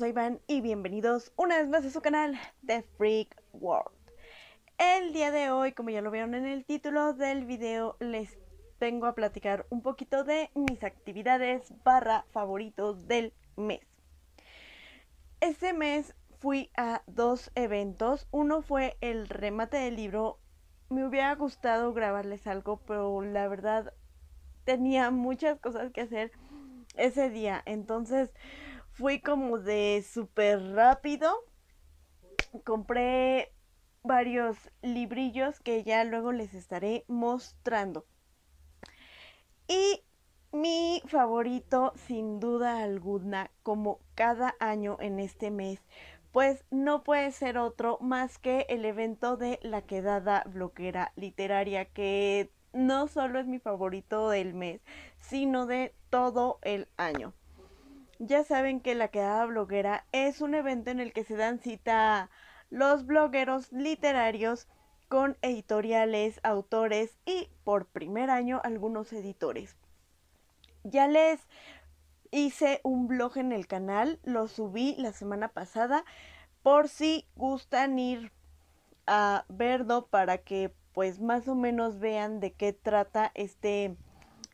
soy Van y bienvenidos una vez más a su canal The Freak World. El día de hoy, como ya lo vieron en el título del video, les vengo a platicar un poquito de mis actividades barra favoritos del mes. Este mes fui a dos eventos. Uno fue el remate del libro. Me hubiera gustado grabarles algo, pero la verdad tenía muchas cosas que hacer ese día. Entonces, fui como de súper rápido. Compré varios librillos que ya luego les estaré mostrando. Y mi favorito, sin duda alguna, como cada año en este mes, pues no puede ser otro más que el evento de la quedada bloquera literaria, que no solo es mi favorito del mes, sino de todo el año ya saben que la quedada bloguera es un evento en el que se dan cita los blogueros literarios con editoriales, autores y por primer año algunos editores. Ya les hice un blog en el canal, lo subí la semana pasada por si gustan ir a verlo para que pues más o menos vean de qué trata este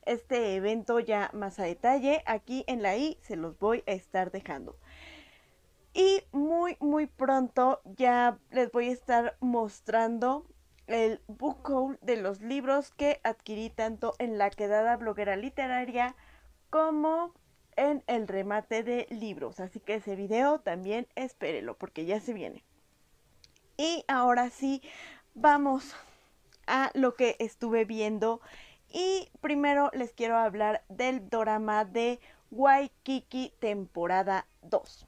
este evento ya más a detalle. Aquí en la I se los voy a estar dejando. Y muy, muy pronto ya les voy a estar mostrando el book haul de los libros que adquirí tanto en la quedada bloguera literaria como en el remate de libros. Así que ese video también espérelo porque ya se viene. Y ahora sí, vamos a lo que estuve viendo y primero les quiero hablar del drama de Waikiki temporada 2.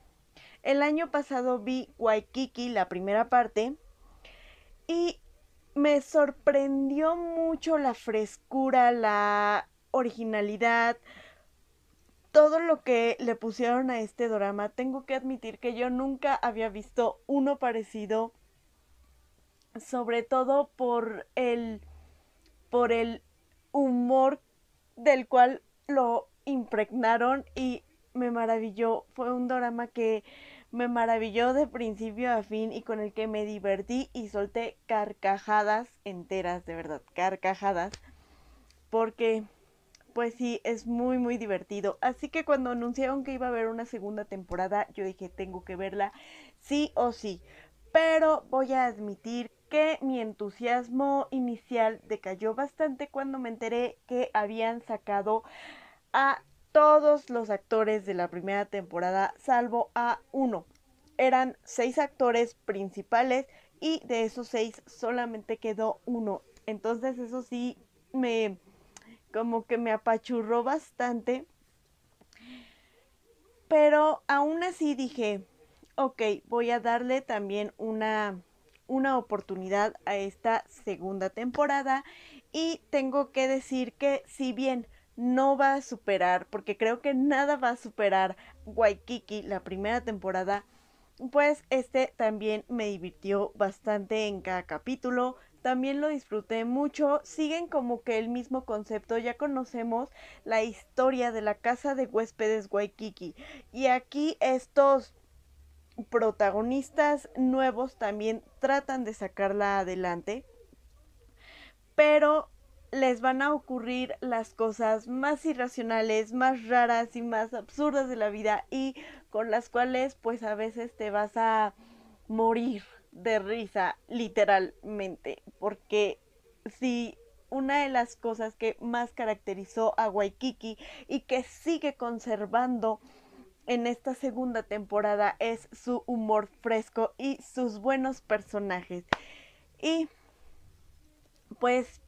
El año pasado vi Waikiki, la primera parte, y me sorprendió mucho la frescura, la originalidad, todo lo que le pusieron a este drama. Tengo que admitir que yo nunca había visto uno parecido, sobre todo por el por el humor del cual lo impregnaron y me maravilló. Fue un drama que me maravilló de principio a fin y con el que me divertí y solté carcajadas enteras, de verdad, carcajadas. Porque, pues sí, es muy, muy divertido. Así que cuando anunciaron que iba a haber una segunda temporada, yo dije, tengo que verla, sí o sí. Pero voy a admitir que mi entusiasmo inicial decayó bastante cuando me enteré que habían sacado a todos los actores de la primera temporada, salvo a uno. Eran seis actores principales y de esos seis solamente quedó uno. Entonces eso sí me como que me apachurró bastante. Pero aún así dije, ok, voy a darle también una una oportunidad a esta segunda temporada y tengo que decir que si bien no va a superar, porque creo que nada va a superar Waikiki la primera temporada, pues este también me divirtió bastante en cada capítulo, también lo disfruté mucho, siguen como que el mismo concepto, ya conocemos la historia de la casa de huéspedes Waikiki y aquí estos protagonistas nuevos también tratan de sacarla adelante, pero les van a ocurrir las cosas más irracionales, más raras y más absurdas de la vida y con las cuales pues a veces te vas a morir de risa literalmente, porque si una de las cosas que más caracterizó a Waikiki y que sigue conservando en esta segunda temporada es su humor fresco y sus buenos personajes. Y pues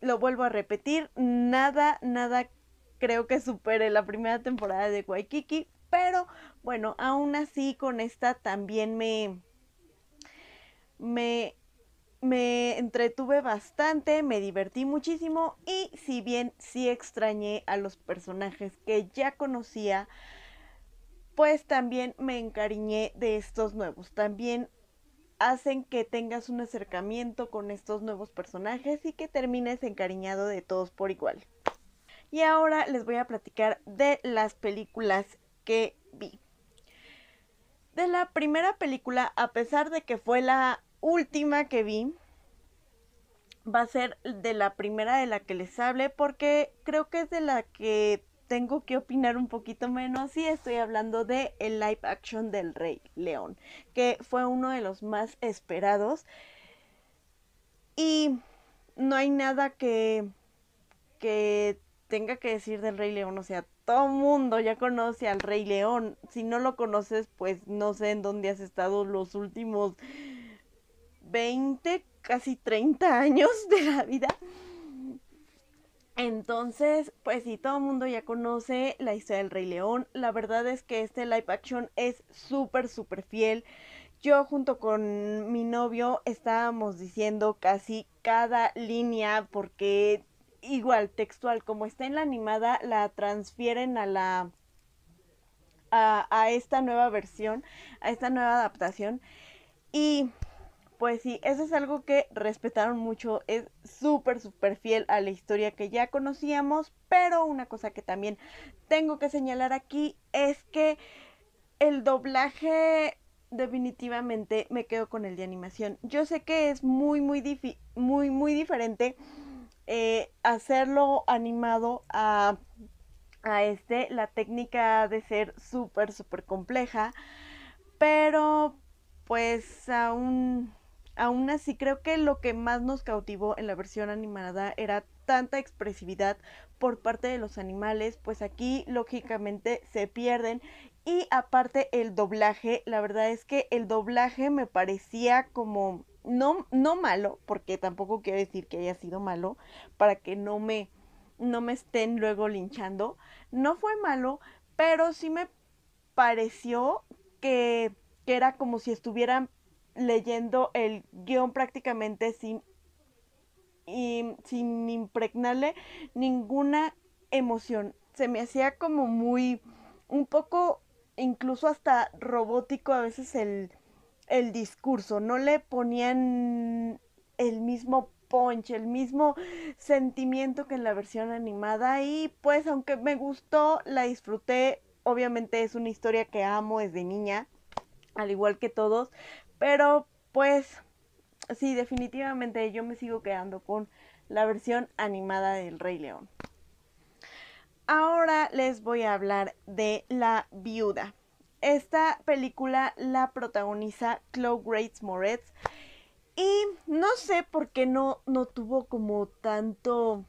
lo vuelvo a repetir, nada, nada creo que supere la primera temporada de Waikiki, pero bueno, aún así con esta también me... me me entretuve bastante, me divertí muchísimo y si bien sí extrañé a los personajes que ya conocía, pues también me encariñé de estos nuevos. También hacen que tengas un acercamiento con estos nuevos personajes y que termines encariñado de todos por igual. Y ahora les voy a platicar de las películas que vi. De la primera película, a pesar de que fue la última que vi, va a ser de la primera de la que les hable porque creo que es de la que tengo que opinar un poquito menos y estoy hablando de el live action del Rey León, que fue uno de los más esperados. Y no hay nada que, que tenga que decir del Rey León, o sea, todo mundo ya conoce al Rey León. Si no lo conoces, pues no sé en dónde has estado los últimos 20, casi 30 años de la vida. Entonces, pues si todo el mundo ya conoce la historia del Rey León, la verdad es que este live action es súper, súper fiel. Yo junto con mi novio estábamos diciendo casi cada línea porque igual textual como está en la animada la transfieren a la a, a esta nueva versión, a esta nueva adaptación y pues sí, eso es algo que respetaron mucho, es súper, súper fiel a la historia que ya conocíamos, pero una cosa que también tengo que señalar aquí es que el doblaje definitivamente me quedo con el de animación. Yo sé que es muy, muy, muy, muy diferente eh, hacerlo animado a, a este. La técnica de ser súper, súper compleja. Pero pues aún Aún así, creo que lo que más nos cautivó en la versión animada era tanta expresividad por parte de los animales, pues aquí lógicamente se pierden y aparte el doblaje, la verdad es que el doblaje me parecía como no, no malo, porque tampoco quiero decir que haya sido malo, para que no me, no me estén luego linchando. No fue malo, pero sí me pareció que era como si estuvieran leyendo el guión prácticamente sin, sin impregnarle ninguna emoción. Se me hacía como muy, un poco, incluso hasta robótico a veces el, el discurso. No le ponían el mismo punch, el mismo sentimiento que en la versión animada. Y pues aunque me gustó, la disfruté. Obviamente es una historia que amo desde niña, al igual que todos, pero pues sí, definitivamente yo me sigo quedando con la versión animada del Rey León. Ahora les voy a hablar de La Viuda. Esta película la protagoniza Chloe Grace Moretz y no sé por qué no, no tuvo como tanto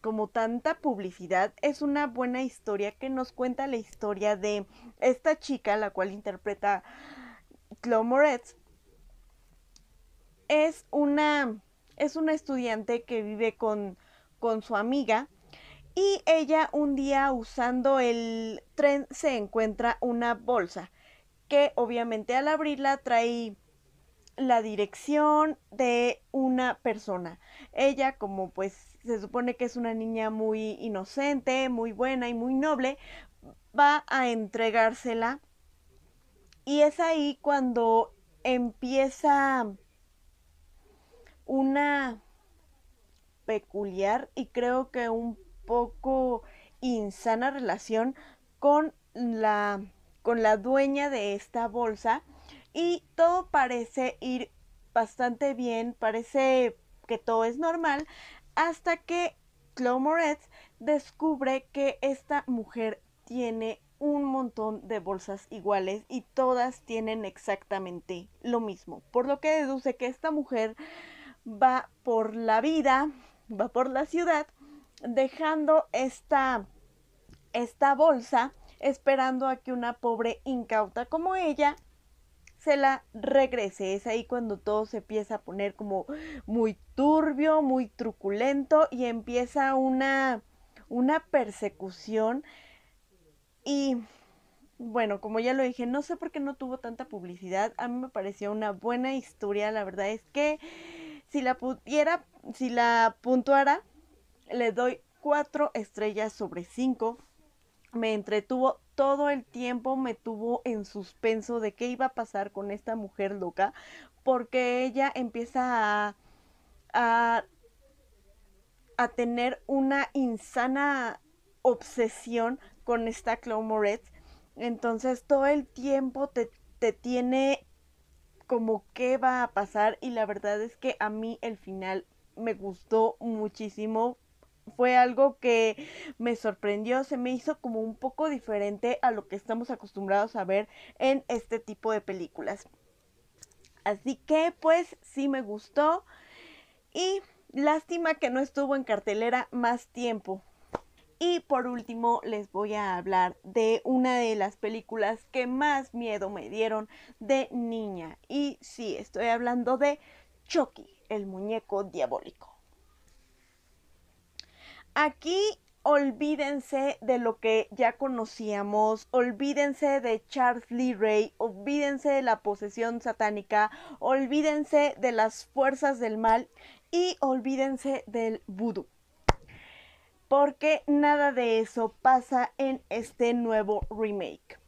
como tanta publicidad, es una buena historia que nos cuenta la historia de esta chica, la cual interpreta Claude Moretz es una, es una estudiante que vive con, con su amiga y ella un día usando el tren se encuentra una bolsa que obviamente al abrirla trae la dirección de una persona. Ella como pues se supone que es una niña muy inocente, muy buena y muy noble, va a entregársela y es ahí cuando empieza una peculiar y creo que un poco insana relación con la con la dueña de esta bolsa y todo parece ir bastante bien, parece que todo es normal hasta que Chloe Moretz descubre que esta mujer tiene un montón de bolsas iguales y todas tienen exactamente lo mismo. Por lo que deduce que esta mujer va por la vida, va por la ciudad, dejando esta, esta bolsa, esperando a que una pobre incauta como ella se la regrese. Es ahí cuando todo se empieza a poner como muy turbio, muy truculento y empieza una, una persecución y bueno, como ya lo dije, no sé por qué no tuvo tanta publicidad. A mí me pareció una buena historia. La verdad es que si la pudiera, si la puntuara, le doy cuatro estrellas sobre cinco. Me entretuvo todo el tiempo, me tuvo en suspenso de qué iba a pasar con esta mujer loca, porque ella empieza a, a tener una insana obsesión con esta Chloe Moretz. Entonces todo el tiempo te, te tiene como qué va a pasar y la verdad es que a mí el final me gustó muchísimo. Fue algo que me sorprendió, se me hizo como un poco diferente a lo que estamos acostumbrados a ver en este tipo de películas. Así que pues sí me gustó y lástima que no estuvo en cartelera más tiempo, y por último les voy a hablar de una de las películas que más miedo me dieron de niña. Y sí, estoy hablando de Chucky, el muñeco diabólico. Aquí olvídense de lo que ya conocíamos, olvídense de Charles Lee Ray, olvídense de la posesión satánica, olvídense de las fuerzas del mal y olvídense del vudú porque nada de eso pasa en este nuevo remake.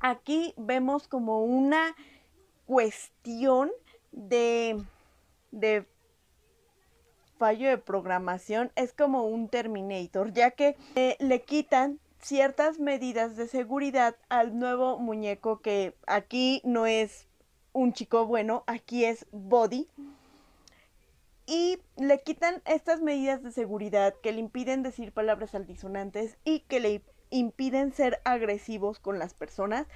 Aquí vemos como una cuestión de, fallo de programación, es como un Terminator, ya que eh, le quitan ciertas medidas de seguridad al nuevo muñeco que aquí no es un chico bueno, aquí es Body y le quitan estas medidas de seguridad que le impiden decir palabras altisonantes y que le impiden ser agresivos con las personas.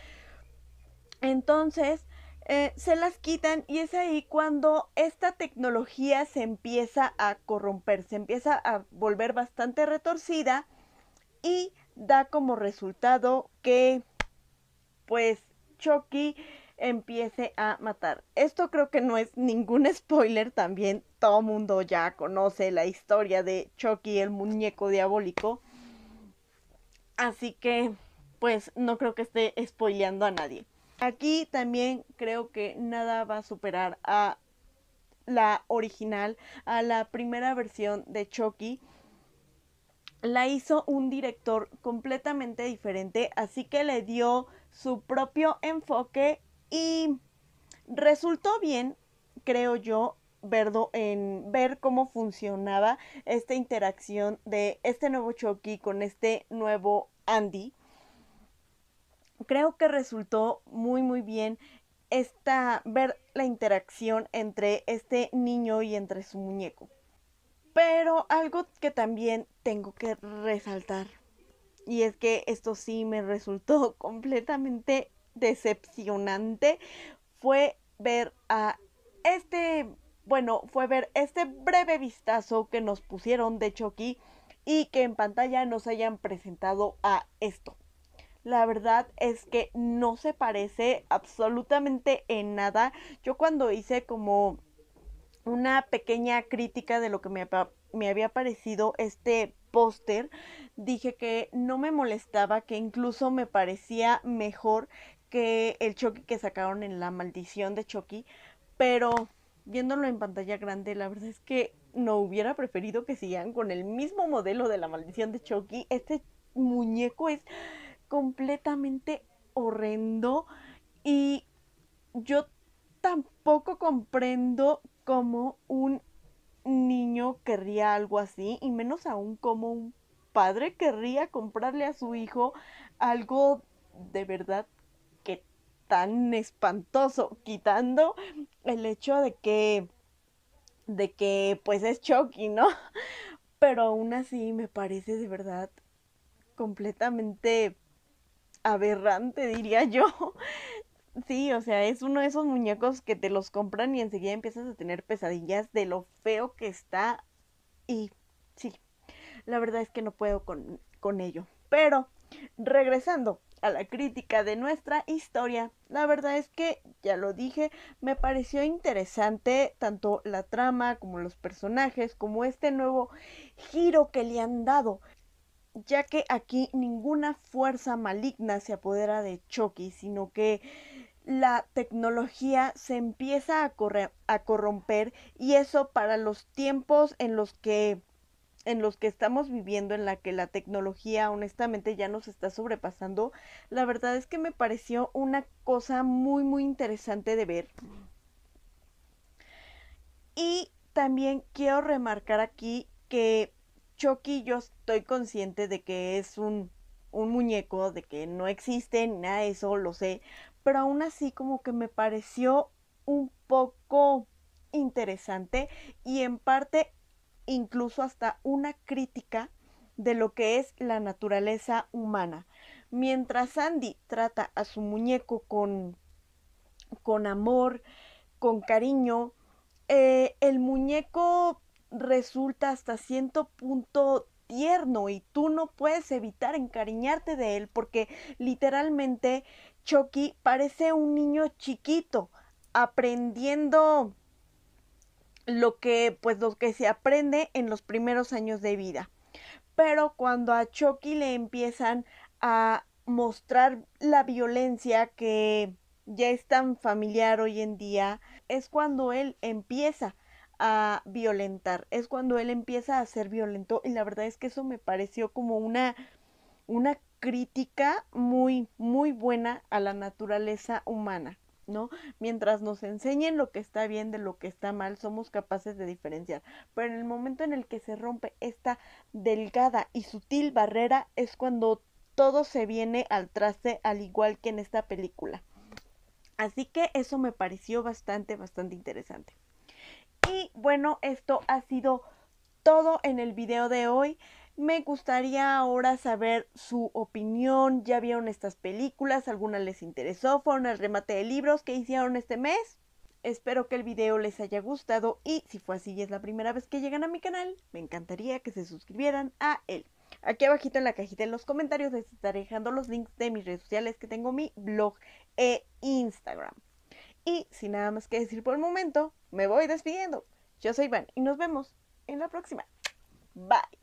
Entonces, eh, se las quitan y es ahí cuando esta tecnología se empieza a corromper, se empieza a volver bastante retorcida y da como resultado que, pues, Chucky empiece a matar. Esto creo que no es ningún spoiler también. Todo mundo ya conoce la historia de Chucky, el muñeco diabólico. Así que, pues, no creo que esté spoileando a nadie. Aquí también creo que nada va a superar a la original, a la primera versión de Chucky. La hizo un director completamente diferente, así que le dio su propio enfoque y resultó bien, creo yo, en ver cómo funcionaba esta interacción de este nuevo Chucky con este nuevo Andy. Creo que resultó muy muy bien esta ver la interacción entre este niño y entre su muñeco. Pero algo que también tengo que resaltar y es que esto sí me resultó completamente decepcionante fue ver a este, bueno, fue ver este breve vistazo que nos pusieron de Chucky y que en pantalla nos hayan presentado a esto. La verdad es que no se parece absolutamente en nada. Yo cuando hice como una pequeña crítica de lo que me, me había parecido este póster, dije que no me molestaba, que incluso me parecía mejor que el Chucky que sacaron en La Maldición de Chucky, pero viéndolo en pantalla grande, la verdad es que no hubiera preferido que sigan con el mismo modelo de La Maldición de Chucky. Este muñeco es completamente horrendo y yo tampoco comprendo cómo un niño querría algo así y menos aún cómo un padre querría comprarle a su hijo algo de verdad tan espantoso, quitando el hecho de que, de que pues es Chucky, ¿no? Pero aún así me parece de verdad completamente aberrante, diría yo. Sí, o sea, es uno de esos muñecos que te los compran y enseguida empiezas a tener pesadillas de lo feo que está. Y sí, la verdad es que no puedo con, con ello. Pero, regresando a la crítica de nuestra historia. La verdad es que, ya lo dije, me pareció interesante tanto la trama como los personajes, como este nuevo giro que le han dado, ya que aquí ninguna fuerza maligna se apodera de Chucky, sino que la tecnología se empieza a, a corromper y eso para los tiempos en los que en los que estamos viviendo, en la que la tecnología honestamente ya nos está sobrepasando, la verdad es que me pareció una cosa muy, muy interesante de ver. Y también quiero remarcar aquí que Chucky yo estoy consciente de que es un, muñeco, de que no existe nada de eso, lo sé, pero aún así como que me pareció un poco interesante y en parte incluso hasta una crítica de lo que es la naturaleza humana. Mientras Andy trata a su muñeco con, con amor, con cariño, eh, el muñeco resulta hasta ciento punto tierno y tú no puedes evitar encariñarte de él porque literalmente Chucky parece un niño chiquito aprendiendo lo que, pues, lo que se aprende en los primeros años de vida. Pero cuando a Chucky le empiezan a mostrar la violencia que ya es tan familiar hoy en día, es cuando él empieza a violentar, es cuando él empieza a ser violento y la verdad es que eso me pareció como una una crítica muy muy buena a la naturaleza humana. Mientras nos enseñen lo que está bien de lo que está mal, somos capaces de diferenciar. Pero en el momento en el que se rompe esta delgada y sutil barrera es cuando todo se viene al traste, al igual que en esta película. Así que eso me pareció bastante, bastante interesante. Y bueno, esto ha sido todo en el video de hoy. Me gustaría ahora saber su opinión. ¿Ya vieron estas películas? ¿Alguna les interesó? ¿Fueron el remate de libros que hicieron este mes? Espero que el video les haya gustado y si fue así y es la primera vez que llegan a mi canal, me encantaría que se suscribieran a él. Aquí abajito en la cajita en los comentarios les estaré dejando los links de mis redes sociales que tengo mi blog e Instagram. Y sin nada más que decir por el momento, me voy despidiendo. Yo soy Iván y nos vemos en la próxima. Bye.